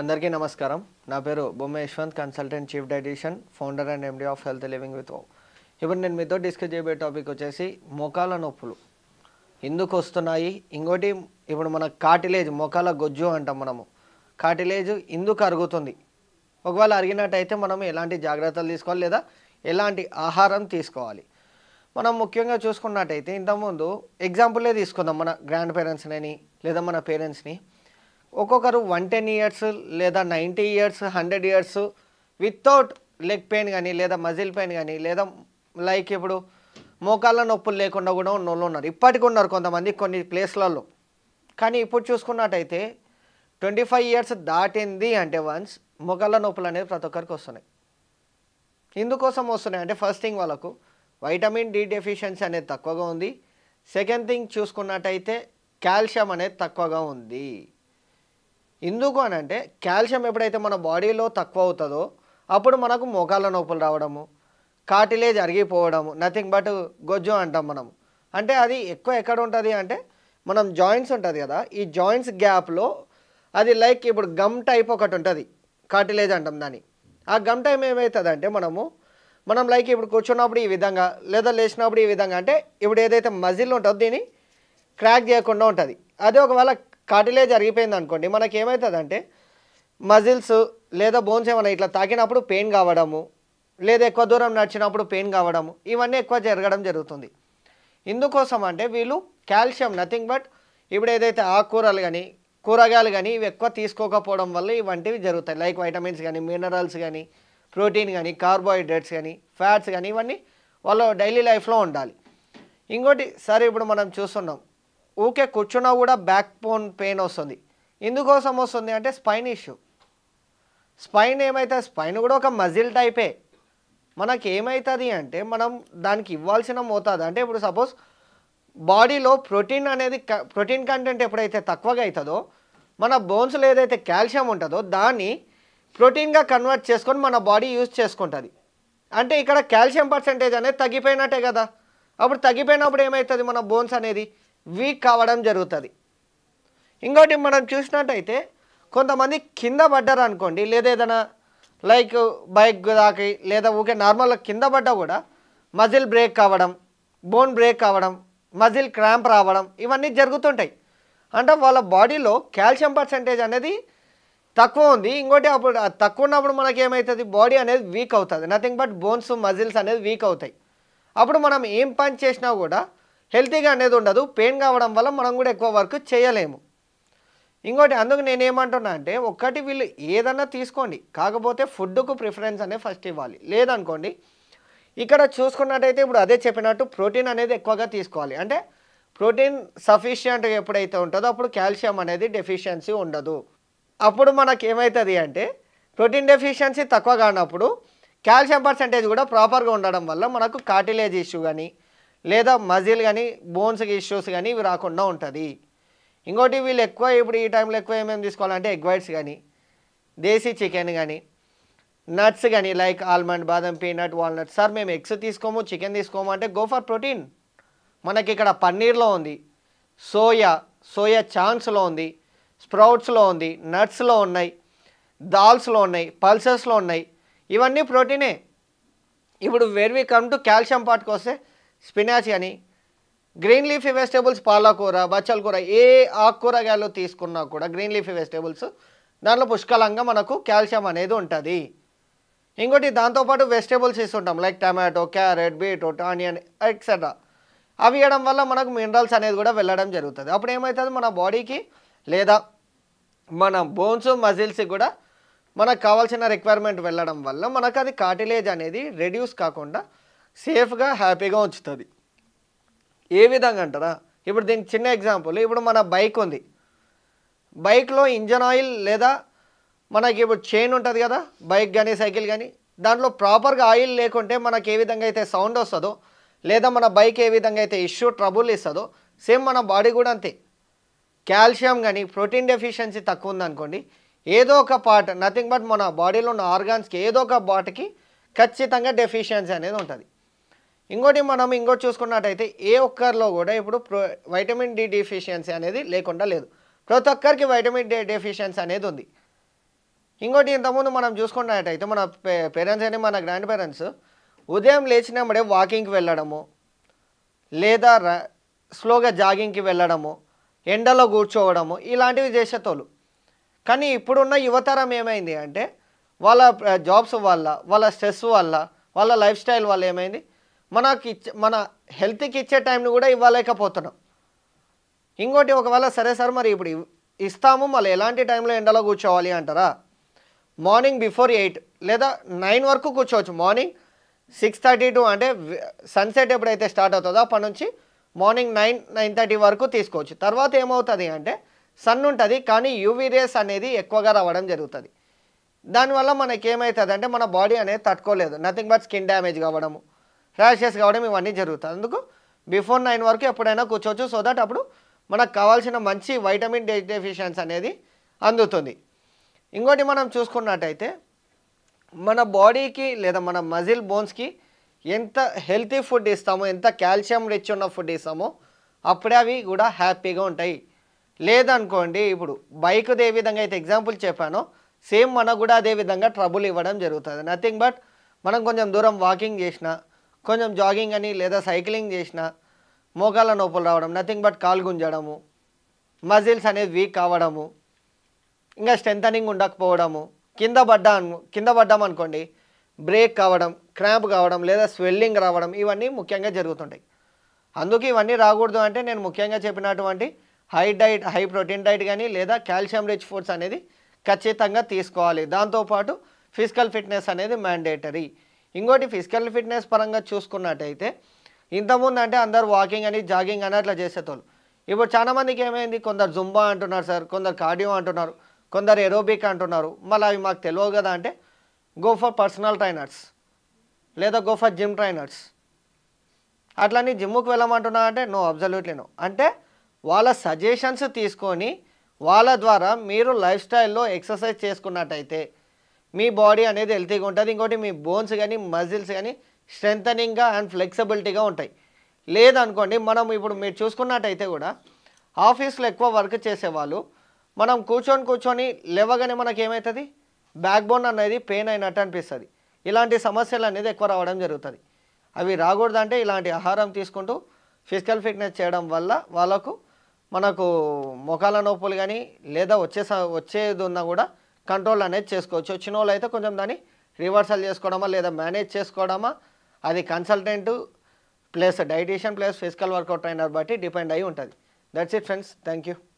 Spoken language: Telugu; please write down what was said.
అందరికీ నమస్కారం నా పేరు Bomma Yashwant consultant chief dietitian founder and MD of Health Living with O ఇప్పుడు నేను మీతో డిస్కస్ చేయబోయే టాపిక్ వచ్చేసి మోకాల నొప్పులు ఎందుకు వస్తున్నాయి ఇంకోటి ఇప్పుడు మన కాటిలేజ్ మోకాల గొజ్జు అంటాం మనము కాటిలేజ్ ఎందుకు అరుగుతుంది ఒకవేళ అరిగినట్టయితే మనం ఎలాంటి జాగ్రత్తలు తీసుకోవాలి లేదా ఎలాంటి ఆహారం తీసుకోవాలి మనం ముఖ్యంగా చూసుకున్నట్టయితే ఇంతకుముందు ఎగ్జాంపులే తీసుకుందాం మన గ్రాండ్ పేరెంట్స్ని లేదా మన పేరెంట్స్ని ఒక్కొక్కరు వన్ టెన్ ఇయర్స్ లేదా ninety years hundred years without leg pain కానీ లేదా మజిల్ పెయిన్ కానీ లేదా లైక్ ఇప్పుడు మోకాళ్ళ నొప్పులు లేకుండా కూడా ఉన్నోళ్ళు ఉన్నారు ఇప్పటికి ఉన్నారు కొంతమంది కొన్ని ప్లేస్లలో కానీ ఇప్పుడు చూసుకున్నట్టయితే ట్వంటీ ఫైవ్ ఇయర్స్ దాటింది అంటే వన్స్ మొగళ్ళ నొప్పులు అనేది ప్రతి ఒక్కరికి వస్తున్నాయి ఇందుకోసం వస్తున్నాయి అంటే ఫస్ట్ థింగ్ వాళ్ళకు వైటమిన్ డి డెఫిషియన్సీ అనేది తక్కువగా ఉంది సెకండ్ థింగ్ చూసుకున్నట్టయితే కాల్షియం అనేది తక్కువగా ఉంది ఎందుకు అని అంటే కాల్షియం ఎప్పుడైతే మన బాడీలో తక్కువ అవుతుందో అప్పుడు మనకు మోకాళ్ళ నొప్పులు రావడము కాటిలేజ్ అరిగిపోవడము నథింగ్ బట్ గొజ్జు అంటాం మనం అంటే అది ఎక్కువ ఎక్కడ ఉంటుంది అంటే మనం జాయింట్స్ ఉంటుంది కదా ఈ జాయింట్స్ గ్యాప్లో అది లైక్ ఇప్పుడు గమ్ టైప్ ఒకటి ఉంటుంది కాటిలేజ్ అంటాం దాన్ని ఆ గమ్ టైప్ అంటే మనము మనం లైక్ ఇప్పుడు కూర్చున్నప్పుడు ఈ విధంగా లేదా లేచినప్పుడు ఈ విధంగా అంటే ఇప్పుడు ఏదైతే మజిల్ ఉంటుందో దీన్ని క్రాక్ చేయకుండా ఉంటుంది అదే ఒకవేళ కాటిలే జరిగిపోయింది అనుకోండి మనకి ఏమవుతుందంటే మజిల్స్ లేదా బోన్స్ ఏమైనా ఇట్లా తాకినప్పుడు పెయిన్ కావడము లేదా ఎక్కువ దూరం నడిచినప్పుడు పెయిన్ కావడము ఇవన్నీ ఎక్కువ జరగడం జరుగుతుంది ఇందుకోసం అంటే వీళ్ళు కాల్షియం నథింగ్ బట్ ఇప్పుడు ఏదైతే ఆకుకూరలు కానీ కూరగాయలు కానీ ఇవి ఎక్కువ తీసుకోకపోవడం వల్ల ఇవంటివి జరుగుతాయి లైక్ వైటమిన్స్ కానీ మినరల్స్ కానీ ప్రోటీన్ కానీ కార్బోహైడ్రేట్స్ కానీ ఫ్యాట్స్ కానీ ఇవన్నీ వాళ్ళ డైలీ లైఫ్లో ఉండాలి ఇంకోటి సరే ఇప్పుడు మనం చూస్తున్నాం ఊకే కూర్చున్నా కూడా బ్యాక్ బోన్ పెయిన్ వస్తుంది ఎందుకోసం వస్తుంది అంటే స్పైన్ ఇష్యూ స్పైన్ ఏమైతే స్పైన్ కూడా ఒక మజిల్ టైపే మనకి ఏమవుతుంది అంటే మనం దానికి ఇవ్వాల్సిన మోతాదు అంటే ఇప్పుడు సపోజ్ బాడీలో ప్రోటీన్ అనేది ప్రోటీన్ కంటెంట్ ఎప్పుడైతే తక్కువగా అవుతుందో మన బోన్స్లో ఏదైతే కాల్షియం ఉంటుందో దాన్ని ప్రోటీన్గా కన్వర్ట్ చేసుకొని మన బాడీ యూజ్ చేసుకుంటుంది అంటే ఇక్కడ కాల్షియం పర్సంటేజ్ అనేది తగ్గిపోయినట్టే కదా అప్పుడు తగ్గిపోయినప్పుడు ఏమవుతుంది మన బోన్స్ అనేది వీక్ కావడం జరుగుతుంది ఇంకోటి మనం చూసినట్టయితే కొంతమంది కింద పడ్డారు అనుకోండి లేదా ఏదైనా లైక్ బైక్ దాకి లేదా ఊకే నార్మల్ కింద పడ్డా కూడా మజిల్ బ్రేక్ కావడం బోన్ బ్రేక్ కావడం మజిల్ క్రాంప్ రావడం ఇవన్నీ జరుగుతుంటాయి అంటే వాళ్ళ బాడీలో కాల్షియం పర్సంటేజ్ అనేది తక్కువ ఉంది ఇంకోటి అప్పుడు తక్కువ ఉన్నప్పుడు మనకి ఏమవుతుంది బాడీ అనేది వీక్ అవుతుంది నథింగ్ బట్ బోన్స్ మజిల్స్ అనేది వీక్ అవుతాయి అప్పుడు మనం ఏం పని చేసినా కూడా హెల్తీగా అనేది ఉండదు పెయిన్ కావడం వల్ల మనం కూడా ఎక్కువ వర్క్ చేయలేము ఇంకోటి అందుకు నేనేమంటున్నా అంటే ఒక్కటి వీళ్ళు ఏదన్నా తీసుకోండి కాకపోతే ఫుడ్కు ప్రిఫరెన్స్ అనేది ఫస్ట్ ఇవ్వాలి లేదనుకోండి ఇక్కడ చూసుకున్నట్టయితే ఇప్పుడు అదే చెప్పినట్టు ప్రోటీన్ అనేది ఎక్కువగా తీసుకోవాలి అంటే ప్రోటీన్ సఫిషియంట్ ఎప్పుడైతే ఉంటుందో అప్పుడు కాల్షియం అనేది డెఫిషియన్సీ ఉండదు అప్పుడు మనకు ఏమవుతుంది అంటే ప్రోటీన్ డెఫిషియన్సీ తక్కువ కానప్పుడు కాల్షియం పర్సంటేజ్ కూడా ప్రాపర్గా ఉండడం వల్ల మనకు కార్టిలేజ్ ఇష్యూ కానీ లేదా మజిల్ కానీ బోన్స్ ఇష్యూస్ కానీ ఇవి రాకుండా ఉంటుంది ఇంకోటి వీళ్ళు ఎక్కువ ఇప్పుడు ఈ టైంలో ఎక్కువ ఏమేమి తీసుకోవాలంటే ఎగ్ వైట్స్ కానీ దేశీ చికెన్ కానీ నట్స్ కానీ లైక్ ఆల్మండ్ బాదం పీనట్ వాల్నట్స్ సార్ మేము ఎగ్స్ తీసుకోము చికెన్ తీసుకోము అంటే గో ఫర్ ప్రోటీన్ మనకి ఇక్కడ పన్నీర్లో ఉంది సోయా సోయా చాన్స్లో ఉంది స్ప్రౌట్స్లో ఉంది నట్స్లో ఉన్నాయి దాల్స్లో ఉన్నాయి పల్సెస్లో ఉన్నాయి ఇవన్నీ ప్రోటీనే ఇప్పుడు where we come to calcium పార్ట్కి వస్తే స్పినాచ్ కానీ గ్రీన్ లీఫీ వెజిటేబుల్స్ పాలకూర బచ్చల కూర ఏ ఆకుకూరగాయలు తీసుకున్నా కూడా గ్రీన్ లీఫీ వెజిటేబుల్స్ దాంట్లో పుష్కలంగా మనకు కాల్షియం అనేది ఉంటుంది ఇంకోటి దాంతోపాటు వెజిటేబుల్స్ తీసుకుంటాం like tomato carrot beetroot onion etcetera అవి ఇవ్వడం వల్ల మనకు మినరల్స్ అనేది కూడా వెళ్ళడం జరుగుతుంది అప్పుడు ఏమవుతుంది మన బాడీకి లేదా మన బోన్స్ మజిల్స్కి కూడా మనకు కావాల్సిన రిక్వైర్మెంట్ వెళ్ళడం వల్ల మనకు అది కాటిలేజ్ అనేది రెడ్యూస్ కాకుండా సేఫ్గా హ్యాపీగా ఉంచుతుంది ఏ విధంగా అంటారా ఇప్పుడు దీనికి చిన్న ఎగ్జాంపుల్ ఇప్పుడు మన బైక్ ఉంది బైక్లో ఇంజన్ ఆయిల్ లేదా మనకి ఇప్పుడు చైన్ ఉంటుంది కదా బైక్ కానీ సైకిల్ కానీ దాంట్లో ప్రాపర్గా ఆయిల్ లేకుంటే మనకు ఏ విధంగా అయితే సౌండ్ వస్తుందో లేదా మన బైక్ ఏ విధంగా అయితే ఇష్యూ ట్రబుల్ ఇస్తుందో సేమ్ మన బాడీ కూడా అంతే కాల్షియం కానీ ప్రోటీన్ డెఫిషియన్సీ తక్కువ ఉందనుకోండి ఏదో ఒక పార్ట్ నథింగ్ బట్ మన బాడీలో ఉన్న ఆర్గాన్స్కి ఏదో ఒక పార్ట్కి ఖచ్చితంగా డెఫిషియన్సీ అనేది ఉంటుంది ఇంకోటి మనం ఇంకోటి చూసుకున్నట్టయితే ఏ ఒక్కరిలో కూడా ఇప్పుడు వైటమిన్ డి డెఫిషియన్సీ అనేది లేకుండా లేదు ప్రతి ఒక్కరికి వైటమిన్ డి డెఫిషియన్సీ అనేది ఉంది ఇంకోటి ఇంతకుముందు మనం చూసుకున్నట్టయితే మన పేరెంట్స్ అని మన గ్రాండ్ పేరెంట్స్ ఉదయం లేచినప్పుడే వాకింగ్కి వెళ్ళడము లేదా స్లోగా జాగింగ్కి వెళ్ళడము ఎండలో కూర్చోవడము ఇలాంటివి చేసేటోళ్ళు కానీ ఇప్పుడున్న యువతరం ఏమైంది అంటే వాళ్ళ జాబ్స్ వల్ల వాళ్ళ స్ట్రెస్ వల్ల వాళ్ళ లైఫ్ స్టైల్ వల్ల ఏమైంది మనకి మన హెల్త్కి ఇచ్చే టైంని కూడా ఇవ్వలేకపోతున్నాం ఇంకోటి ఒకవేళ సరే సార్ మరి ఇప్పుడు ఇస్తాము మళ్ళీ ఎలాంటి టైంలో ఎండలో కూర్చోవాలి అంటారా మార్నింగ్ బిఫోర్ ఎయిట్ లేదా నైన్ వరకు కూర్చోవచ్చు మార్నింగ్ సిక్స్ థర్టీ టు అంటే సన్సెట్ ఎప్పుడైతే స్టార్ట్ అవుతుందో అప్పటి నుంచి మార్నింగ్ నైన్ నైన్ థర్టీ వరకు తీసుకోవచ్చు తర్వాత ఏమవుతుంది అంటే సన్ ఉంటుంది కానీ యూవీ రేస్ అనేది ఎక్కువగా రావడం జరుగుతుంది దానివల్ల మనకి ఏమవుతుంది అంటే మన బాడీ అనేది తట్టుకోలేదు నథింగ్ బట్ స్కిన్ డ్యామేజ్ కావడము క్లాషెస్ కావడం ఇవన్నీ జరుగుతాయి అందుకు బిఫోర్ నైన్ వరకు ఎప్పుడైనా కూర్చోవచ్చు సో దట్ అప్పుడు మనకు కావాల్సిన మంచి వైటమిన్ డి డెఫిషియన్స్ అనేది అందుతుంది ఇంకోటి మనం చూసుకున్నట్టయితే మన బాడీకి లేదా మన మజిల్ బోన్స్కి ఎంత హెల్తీ ఫుడ్ ఇస్తామో ఎంత కాల్షియం రిచ్ ఉన్న ఫుడ్ ఇస్తామో అప్పుడే అవి కూడా హ్యాపీగా ఉంటాయి లేదనుకోండి ఇప్పుడు బైక్ది ఏ విధంగా అయితే ఎగ్జాంపుల్ చెప్పానో సేమ్ మనకు కూడా అదే విధంగా ట్రబుల్ ఇవ్వడం జరుగుతుంది నథింగ్ బట్ మనం కొంచెం దూరం వాకింగ్ చేసినా కొంచెం జాగింగ్ అని లేదా సైక్లింగ్ చేసిన మోకాళ్ళ నొప్పులు రావడం నథింగ్ బట్ కాలు గుంజడము మజిల్స్ అనేవి వీక్ కావడము ఇంకా స్ట్రెంథనింగ్ ఉండకపోవడము కింద పడ్డా కింద పడ్డాం అనుకోండి బ్రేక్ కావడం క్రాంప్ కావడం లేదా స్వెల్లింగ్ రావడం ఇవన్నీ ముఖ్యంగా జరుగుతుంటాయి అందుకే ఇవన్నీ రాకూడదు అంటే నేను ముఖ్యంగా చెప్పినటువంటి high diet high protein diet కానీ లేదా కాల్షియం రిచ్ ఫుడ్స్ అనేది ఖచ్చితంగా తీసుకోవాలి దాంతోపాటు ఫిజికల్ ఫిట్నెస్ అనేది మ్యాండేటరీ ఇంకోటి ఫిజికల్ ఫిట్నెస్ పరంగా చూసుకున్నట్టయితే ఇంతకుముందు అంటే అందరు వాకింగ్ అని జాగింగ్ అని అట్లా చేసేటోళ్ళు ఇప్పుడు చాలామందికి ఏమైంది కొందరు జుంబా అంటున్నారు సార్ కొందరు కార్డియో అంటున్నారు కొందరు ఎరోబిక్ అంటున్నారు మళ్ళీ అవి మాకు తెలియవు కదా అంటే గో ఫర్ పర్సనల్ ట్రైనర్స్ లేదా గో ఫర్ జిమ్ ట్రైనర్స్ అట్లని జిమ్కి వెళ్ళమంటున్నా అంటే నో అబ్జల్యూట్లీ నో అంటే వాళ్ళ సజెషన్స్ తీసుకొని వాళ్ళ ద్వారా మీరు లైఫ్ స్టైల్లో ఎక్సర్సైజ్ చేసుకున్నట్టయితే మీ బాడీ అనేది హెల్తీగా ఉంటుంది ఇంకోటి మీ బోన్స్ కానీ మజిల్స్ కానీ స్ట్రెంథనింగ్గా అండ్ ఫ్లెక్సిబిలిటీగా ఉంటాయి లేదనుకోండి మనం ఇప్పుడు మీరు చూసుకున్నట్టయితే కూడా ఆఫీస్లో ఎక్కువ వర్క్ చేసేవాళ్ళు మనం కూర్చొని కూర్చొని లేవగానే మనకి ఏమవుతుంది బ్యాక్ బోన్ అనేది పెయిన్ అయినట్టు అనిపిస్తుంది ఇలాంటి సమస్యలు అనేది ఎక్కువ రావడం జరుగుతుంది అవి రాకూడదంటే ఇలాంటి ఆహారం తీసుకుంటూ ఫిజికల్ ఫిట్నెస్ చేయడం వల్ల వాళ్ళకు మనకు మొఖాల నొప్పులు కానీ లేదా వచ్చే వచ్చేది ఉన్నా కూడా కంట్రోల్ అనేది చేసుకోవచ్చు చిన్న వాళ్ళు అయితే కొంచెం దాన్ని రివర్సల్ చేసుకోవడమా లేదా మేనేజ్ చేసుకోవడమా అది consultant plus dietitian plus physical workout trainer బట్టి డిపెండ్ అయి ఉంటుంది that's it friends thank you